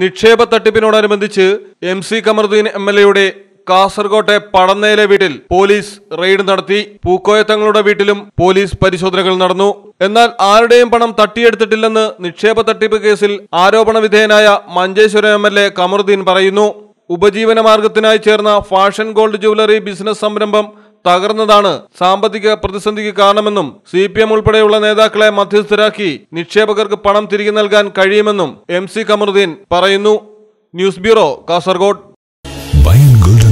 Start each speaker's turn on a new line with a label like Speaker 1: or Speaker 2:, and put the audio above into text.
Speaker 1: നിക്ഷേപ തട്ടിപ്പിനോടനുബന്ധിച്ച് M C Kamaruddin M L എയുടെ കാസർകോട്ടെ പടന്നയിലെ വീട്ടിൽ പോലീസ് റെയ്ഡ് നടത്തി പൂക്കോയത്തങ്ങളുടെ വീട്ടിലും പോലീസ് പരിശോധനകൾ നടന്നു എന്നാൽ ആരുടെയും പണം തട്ടിയെടുത്തിട്ടില്ലെന്ന് നിക്ഷേപ തട്ടിപ്പ് കേസിൽ ആരോപണ വിധേയനായ Manjeshwaram M L A Kamaruddin പറയുന്നു ഉപജീവന മാർഗത്തിനായി ചേർന്ന ഫാഷൻ ഗോൾഡ് ജുവലറി ബിസിനസ് സംരംഭം തകർന്നതാണ് സാമ്പത്തിക പ്രതിസന്ധിക്ക് കാരണമെന്നും സി പി എം ഉൾപ്പെടെയുള്ള നേതാക്കളെ മധ്യസ്ഥരാക്കി നിക്ഷേപകർക്ക് പണം തിരികെ നൽകാൻ കഴിയുമെന്നും എം സി കമറുദ്ദീൻ പറയുന്നു ന്യൂസ് ബ്യൂറോ കാസർഗോഡ്